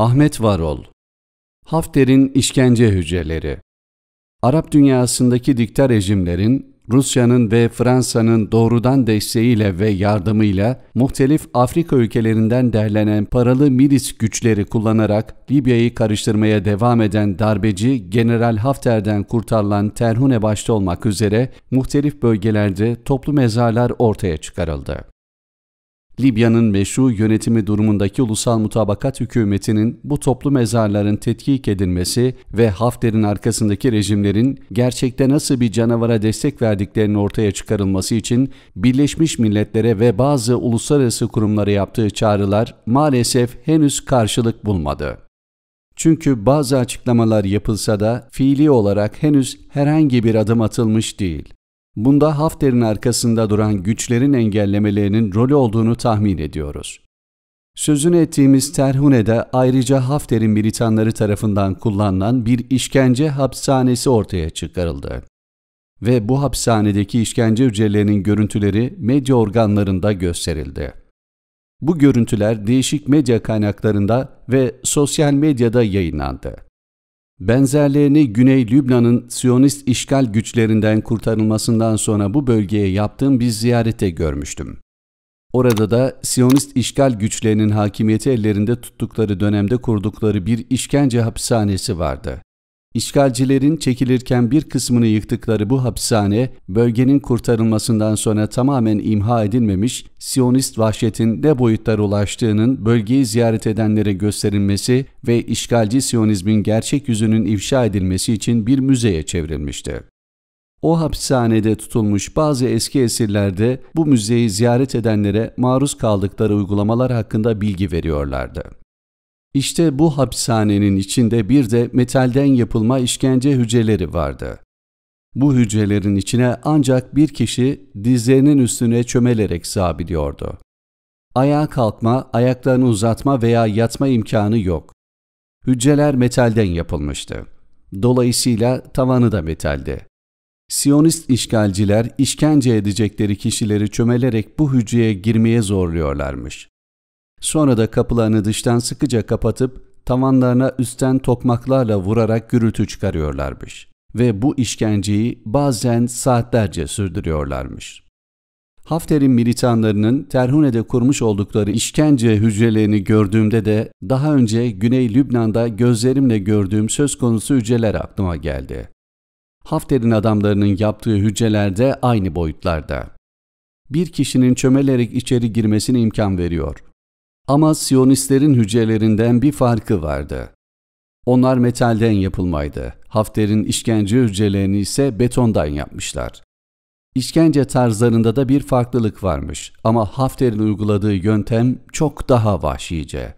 Ahmet Varol Hafter'in işkence hücreleri Arap dünyasındaki dikta rejimlerin Rusya'nın ve Fransa'nın doğrudan desteğiyle ve yardımıyla muhtelif Afrika ülkelerinden derlenen paralı milis güçleri kullanarak Libya'yı karıştırmaya devam eden darbeci General Hafter'den kurtarılan Terhune başta olmak üzere muhtelif bölgelerde toplu mezarlar ortaya çıkarıldı. Libya'nın meşru yönetimi durumundaki ulusal mutabakat hükümetinin bu toplu mezarların tetkik edilmesi ve Hafter'in arkasındaki rejimlerin gerçekte nasıl bir canavara destek verdiklerinin ortaya çıkarılması için Birleşmiş Milletler'e ve bazı uluslararası kurumlara yaptığı çağrılar maalesef henüz karşılık bulmadı. Çünkü bazı açıklamalar yapılsa da fiili olarak henüz herhangi bir adım atılmış değil. Bunda Hafter'in arkasında duran güçlerin engellemelerinin rolü olduğunu tahmin ediyoruz. Sözünü ettiğimiz Terhune'de ayrıca Hafter'in militanları tarafından kullanılan bir işkence hapishanesi ortaya çıkarıldı. Ve bu hapishanedeki işkence hücrelerinin görüntüleri medya organlarında gösterildi. Bu görüntüler değişik medya kaynaklarında ve sosyal medyada yayınlandı. Benzerlerini Güney Lübnan'ın Siyonist işgal güçlerinden kurtarılmasından sonra bu bölgeye yaptığım bir ziyarete görmüştüm. Orada da Siyonist işgal güçlerinin hakimiyeti ellerinde tuttukları dönemde kurdukları bir işkence hapishanesi vardı. İşgalcilerin çekilirken bir kısmını yıktıkları bu hapishane, bölgenin kurtarılmasından sonra tamamen imha edilmemiş, Siyonist vahşetin ne boyutlara ulaştığının bölgeyi ziyaret edenlere gösterilmesi ve işgalci Siyonizmin gerçek yüzünün ifşa edilmesi için bir müzeye çevrilmişti. O hapishanede tutulmuş bazı eski esirlerde bu müzeyi ziyaret edenlere maruz kaldıkları uygulamalar hakkında bilgi veriyorlardı. İşte bu hapishanenin içinde bir de metalden yapılma işkence hücreleri vardı. Bu hücrelerin içine ancak bir kişi dizlerinin üstüne çömelerek sığabiliyordu. Ayağa kalkma, ayaklarını uzatma veya yatma imkanı yok. Hücreler metalden yapılmıştı. Dolayısıyla tavanı da metaldi. Siyonist işgalciler işkence edecekleri kişileri çömelerek bu hücreye girmeye zorluyorlarmış. Sonra da kapılarını dıştan sıkıca kapatıp tavanlarına üstten tokmaklarla vurarak gürültü çıkarıyorlarmış ve bu işkenceyi bazen saatlerce sürdürüyorlarmış. Hafter'in militanlarının Terhune'de kurmuş oldukları işkence hücrelerini gördüğümde de daha önce Güney Lübnan'da gözlerimle gördüğüm söz konusu hücreler aklıma geldi. Hafter'in adamlarının yaptığı hücreler de aynı boyutlarda. Bir kişinin çömelerek içeri girmesine imkan veriyor ama Siyonistlerin hücrelerinden bir farkı vardı. Onlar metalden yapılmaydı. Hafter'in işkence hücrelerini ise betondan yapmışlar. İşkence tarzlarında da bir farklılık varmış ama Hafter'in uyguladığı yöntem çok daha vahşice.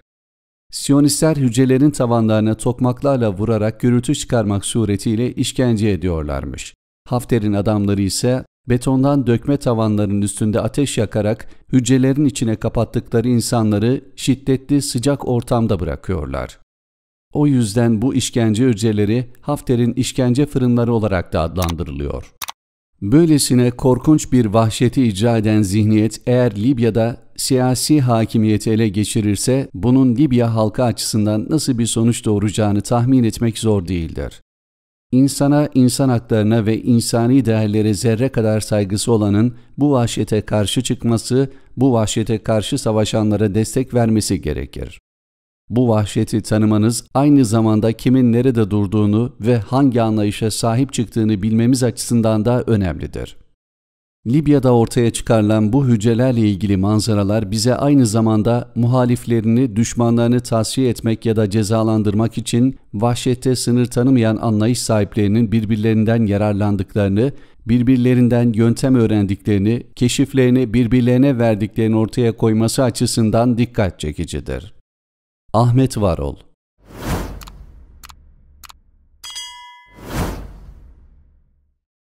Siyonistler hücrelerin tavanlarına tokmaklarla vurarak gürültü çıkarmak suretiyle işkence ediyorlarmış. Hafter'in adamları ise Betondan dökme tavanların üstünde ateş yakarak hücrelerin içine kapattıkları insanları şiddetli sıcak ortamda bırakıyorlar. O yüzden bu işkence hücreleri Hafter'in işkence fırınları olarak da adlandırılıyor. Böylesine korkunç bir vahşeti icra eden zihniyet eğer Libya'da siyasi hakimiyeti ele geçirirse bunun Libya halkı açısından nasıl bir sonuç doğuracağını tahmin etmek zor değildir. İnsana, insan haklarına ve insani değerlere zerre kadar saygısı olanın bu vahşete karşı çıkması, bu vahşete karşı savaşanlara destek vermesi gerekir. Bu vahşeti tanımanız aynı zamanda kimin nerede durduğunu ve hangi anlayışa sahip çıktığını bilmemiz açısından da önemlidir. Libya'da ortaya çıkarılan bu hücrelerle ilgili manzaralar bize aynı zamanda muhaliflerini, düşmanlarını tasfiye etmek ya da cezalandırmak için vahşette sınır tanımayan anlayış sahiplerinin birbirlerinden yararlandıklarını, birbirlerinden yöntem öğrendiklerini, keşiflerini birbirlerine verdiklerini ortaya koyması açısından dikkat çekicidir. Ahmet Varol